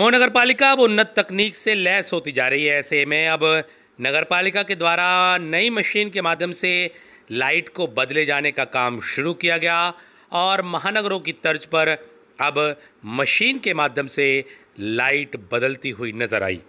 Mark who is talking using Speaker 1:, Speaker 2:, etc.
Speaker 1: मऊ नगर पालिका अब उन्नत तकनीक से लैस होती जा रही है ऐसे में अब नगर पालिका के द्वारा नई मशीन के माध्यम से लाइट को बदले जाने का काम शुरू किया गया और महानगरों की तर्ज पर अब मशीन के माध्यम से लाइट बदलती हुई नज़र आई